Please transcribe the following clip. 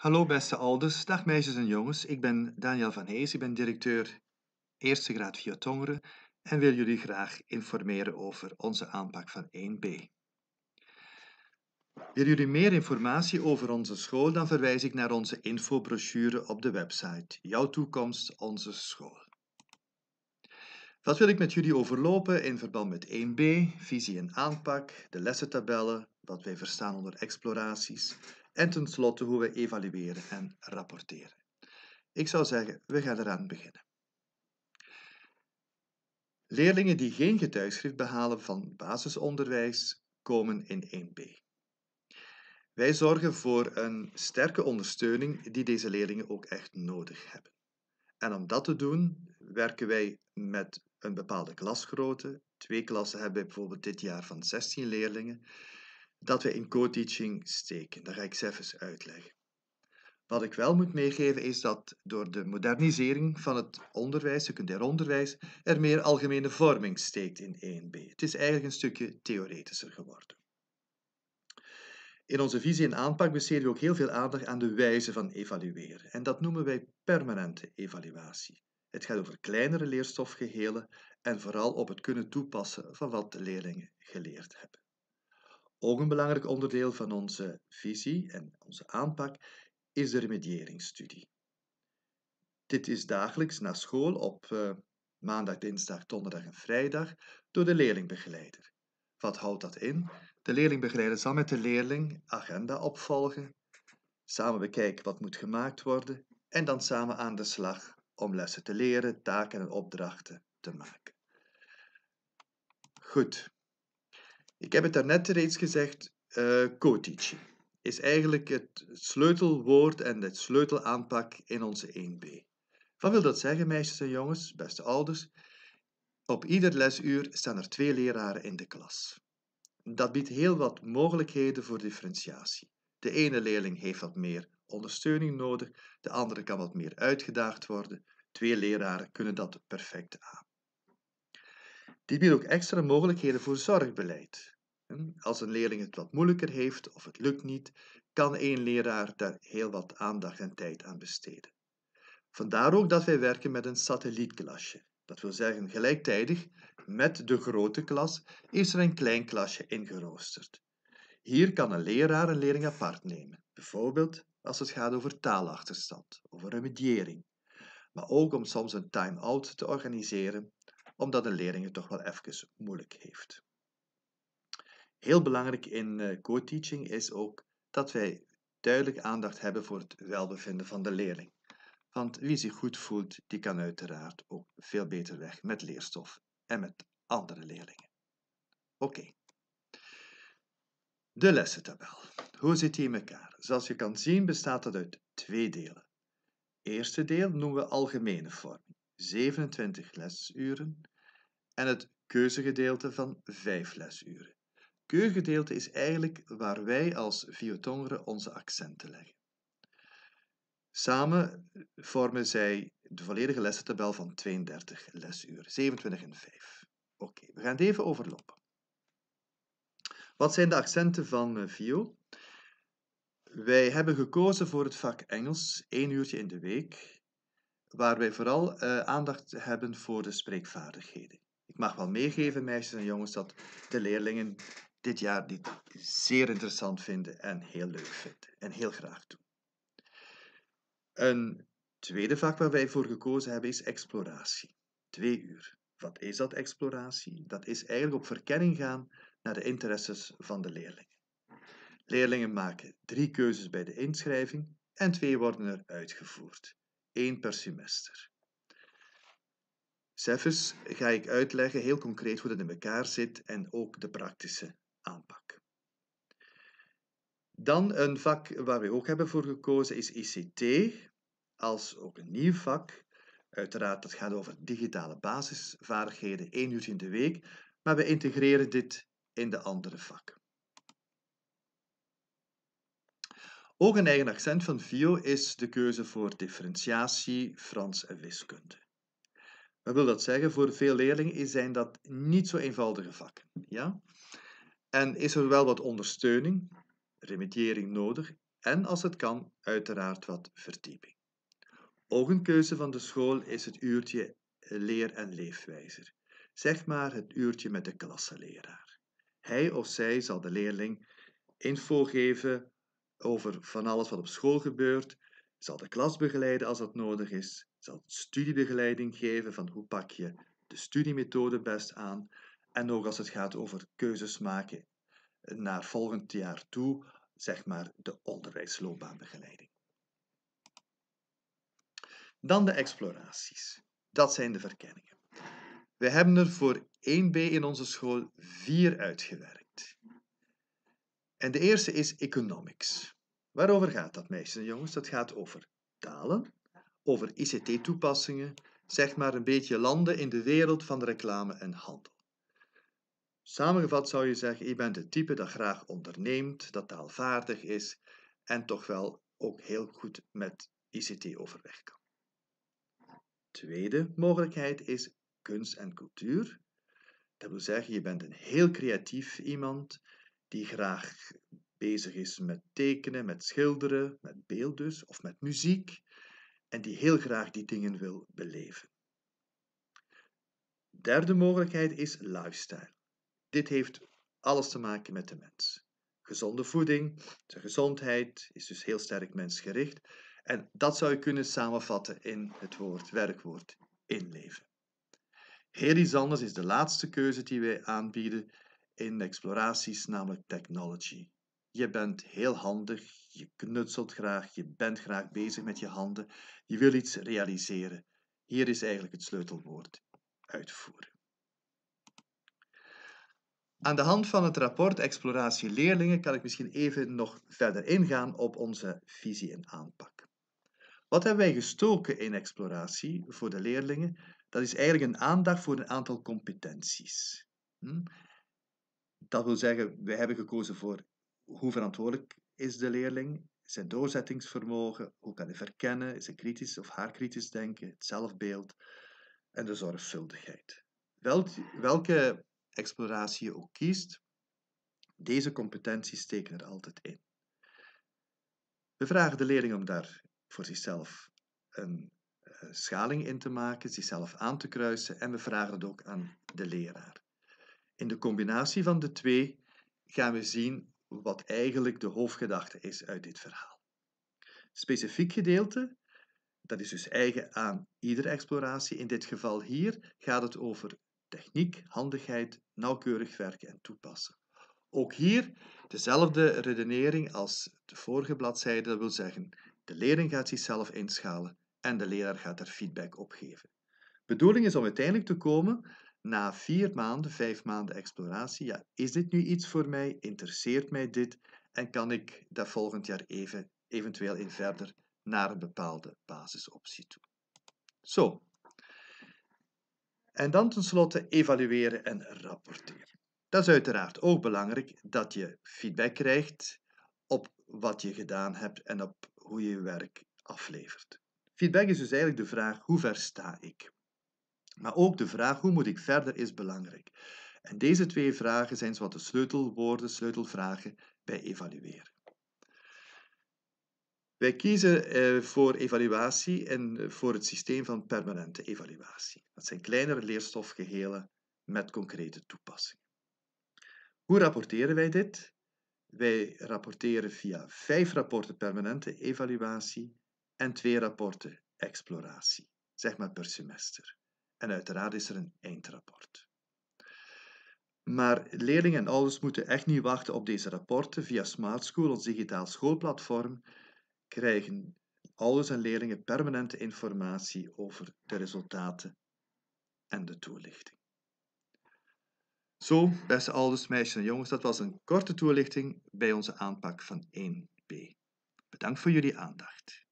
Hallo beste ouders, dag meisjes en jongens. Ik ben Daniel van Hees, ik ben directeur eerste graad via Tongeren en wil jullie graag informeren over onze aanpak van 1B. Wil jullie meer informatie over onze school, dan verwijs ik naar onze infobrochure op de website Jouw toekomst, onze school. Wat wil ik met jullie overlopen in verband met 1B, visie en aanpak, de lessentabellen, wat wij verstaan onder exploraties, en tenslotte hoe we evalueren en rapporteren. Ik zou zeggen, we gaan eraan beginnen. Leerlingen die geen getuigschrift behalen van basisonderwijs komen in 1b. Wij zorgen voor een sterke ondersteuning die deze leerlingen ook echt nodig hebben. En om dat te doen, werken wij met een bepaalde klasgrootte. Twee klassen hebben bijvoorbeeld dit jaar van 16 leerlingen dat we in co-teaching steken. Dat ga ik zelf eens uitleggen. Wat ik wel moet meegeven is dat door de modernisering van het onderwijs, secundair onderwijs, er meer algemene vorming steekt in 1b. Het is eigenlijk een stukje theoretischer geworden. In onze visie en aanpak besteden we ook heel veel aandacht aan de wijze van evalueren. En dat noemen wij permanente evaluatie. Het gaat over kleinere leerstofgehelen en vooral op het kunnen toepassen van wat de leerlingen geleerd hebben. Ook een belangrijk onderdeel van onze visie en onze aanpak is de remedieringsstudie. Dit is dagelijks na school op eh, maandag, dinsdag, donderdag en vrijdag door de leerlingbegeleider. Wat houdt dat in? De leerlingbegeleider zal met de leerling agenda opvolgen, samen bekijken wat moet gemaakt worden en dan samen aan de slag om lessen te leren, taken en opdrachten te maken. Goed, ik heb het daarnet reeds gezegd, eh, co-teaching is eigenlijk het sleutelwoord en het sleutelaanpak in onze 1B. Wat wil dat zeggen, meisjes en jongens, beste ouders? Op ieder lesuur staan er twee leraren in de klas. Dat biedt heel wat mogelijkheden voor differentiatie. De ene leerling heeft wat meer ondersteuning nodig, de andere kan wat meer uitgedaagd worden. Twee leraren kunnen dat perfect aan. Dit biedt ook extra mogelijkheden voor zorgbeleid. Als een leerling het wat moeilijker heeft of het lukt niet, kan één leraar daar heel wat aandacht en tijd aan besteden. Vandaar ook dat wij werken met een satellietklasje. Dat wil zeggen, gelijktijdig met de grote klas is er een klein klasje ingeroosterd. Hier kan een leraar een leerling apart nemen, bijvoorbeeld als het gaat over taalachterstand, over remediering, maar ook om soms een time-out te organiseren, omdat een leerling het toch wel even moeilijk heeft. Heel belangrijk in eh, co-teaching is ook dat wij duidelijk aandacht hebben voor het welbevinden van de leerling. Want wie zich goed voelt, die kan uiteraard ook veel beter weg met leerstof en met andere leerlingen. Oké. De lessentabel. Hoe zit die in elkaar? Zoals je kan zien bestaat dat uit twee delen. eerste deel noemen we algemene vorming, 27 lesuren, en het keuzegedeelte van 5 lesuren keurgedeelte is eigenlijk waar wij als viotongeren onze accenten leggen. Samen vormen zij de volledige lessentabel van 32 lesuren, 27 en 5. Oké, we gaan het even overlopen. Wat zijn de accenten van eh, VIO? Wij hebben gekozen voor het vak Engels, één uurtje in de week, waar wij vooral eh, aandacht hebben voor de spreekvaardigheden. Ik mag wel meegeven, meisjes en jongens, dat de leerlingen dit jaar dit zeer interessant vinden en heel leuk vinden en heel graag doen. Een tweede vak waar wij voor gekozen hebben is exploratie. Twee uur. Wat is dat exploratie? Dat is eigenlijk op verkenning gaan naar de interesses van de leerlingen. Leerlingen maken drie keuzes bij de inschrijving en twee worden er uitgevoerd. Eén per semester. Zelfs ga ik uitleggen heel concreet hoe dat in elkaar zit en ook de praktische aanpak. Dan een vak waar we ook hebben voor gekozen is ICT, e als ook een nieuw vak. Uiteraard, dat gaat over digitale basisvaardigheden, één uur in de week, maar we integreren dit in de andere vakken. Ook een eigen accent van VIO is de keuze voor differentiatie, Frans en wiskunde. Wat wil dat zeggen? Voor veel leerlingen zijn dat niet zo eenvoudige vakken. Ja? En is er wel wat ondersteuning, remediering nodig en als het kan, uiteraard wat verdieping. Oog een keuze van de school is het uurtje leer- en leefwijzer. Zeg maar het uurtje met de klasseleraar. Hij of zij zal de leerling info geven over van alles wat op school gebeurt, zal de klas begeleiden als dat nodig is, zal studiebegeleiding geven van hoe pak je de studiemethode best aan, en ook als het gaat over keuzes maken naar volgend jaar toe, zeg maar de onderwijsloopbaanbegeleiding. Dan de exploraties. Dat zijn de verkenningen. We hebben er voor 1b in onze school vier uitgewerkt. En de eerste is economics. Waarover gaat dat, meisjes en jongens? Dat gaat over talen, over ICT-toepassingen, zeg maar een beetje landen in de wereld van reclame en handel. Samengevat zou je zeggen, je bent het type dat graag onderneemt, dat taalvaardig is en toch wel ook heel goed met ICT overweg kan. Tweede mogelijkheid is kunst en cultuur. Dat wil zeggen, je bent een heel creatief iemand die graag bezig is met tekenen, met schilderen, met beeld dus, of met muziek, en die heel graag die dingen wil beleven. Derde mogelijkheid is lifestyle. Dit heeft alles te maken met de mens. Gezonde voeding, de gezondheid is dus heel sterk mensgericht. En dat zou je kunnen samenvatten in het woord, werkwoord inleven. Heel iets anders is de laatste keuze die wij aanbieden in exploraties, namelijk technology. Je bent heel handig, je knutselt graag, je bent graag bezig met je handen, je wil iets realiseren. Hier is eigenlijk het sleutelwoord: uitvoeren. Aan de hand van het rapport Exploratie Leerlingen kan ik misschien even nog verder ingaan op onze visie en aanpak. Wat hebben wij gestoken in exploratie voor de leerlingen? Dat is eigenlijk een aandacht voor een aantal competenties. Hm? Dat wil zeggen, we hebben gekozen voor hoe verantwoordelijk is de leerling, zijn doorzettingsvermogen, hoe kan hij verkennen, zijn kritisch of haar kritisch denken, het zelfbeeld en de zorgvuldigheid. welke exploratie je ook kiest, deze competenties steken er altijd in. We vragen de leerling om daar voor zichzelf een eh, schaling in te maken, zichzelf aan te kruisen en we vragen het ook aan de leraar. In de combinatie van de twee gaan we zien wat eigenlijk de hoofdgedachte is uit dit verhaal. Specifiek gedeelte, dat is dus eigen aan iedere exploratie. In dit geval hier gaat het over Techniek, handigheid, nauwkeurig werken en toepassen. Ook hier dezelfde redenering als de vorige bladzijde, dat wil zeggen, de leerling gaat zichzelf inschalen en de leraar gaat er feedback op geven. Bedoeling is om uiteindelijk te komen na vier maanden, vijf maanden exploratie, ja, is dit nu iets voor mij? Interesseert mij dit? En kan ik dat volgend jaar even, eventueel in verder naar een bepaalde basisoptie toe? Zo, en dan tenslotte evalueren en rapporteren. Dat is uiteraard ook belangrijk dat je feedback krijgt op wat je gedaan hebt en op hoe je je werk aflevert. Feedback is dus eigenlijk de vraag hoe ver sta ik? Maar ook de vraag hoe moet ik verder is belangrijk. En deze twee vragen zijn zoals de sleutelwoorden, sleutelvragen bij evalueren. Wij kiezen eh, voor evaluatie en eh, voor het systeem van permanente evaluatie. Dat zijn kleinere leerstofgehelen met concrete toepassingen. Hoe rapporteren wij dit? Wij rapporteren via vijf rapporten permanente evaluatie en twee rapporten exploratie, zeg maar per semester. En uiteraard is er een eindrapport. Maar leerlingen en ouders moeten echt niet wachten op deze rapporten via Smart School, ons digitaal schoolplatform krijgen ouders en leerlingen permanente informatie over de resultaten en de toelichting. Zo, beste ouders, meisjes en jongens, dat was een korte toelichting bij onze aanpak van 1b. Bedankt voor jullie aandacht.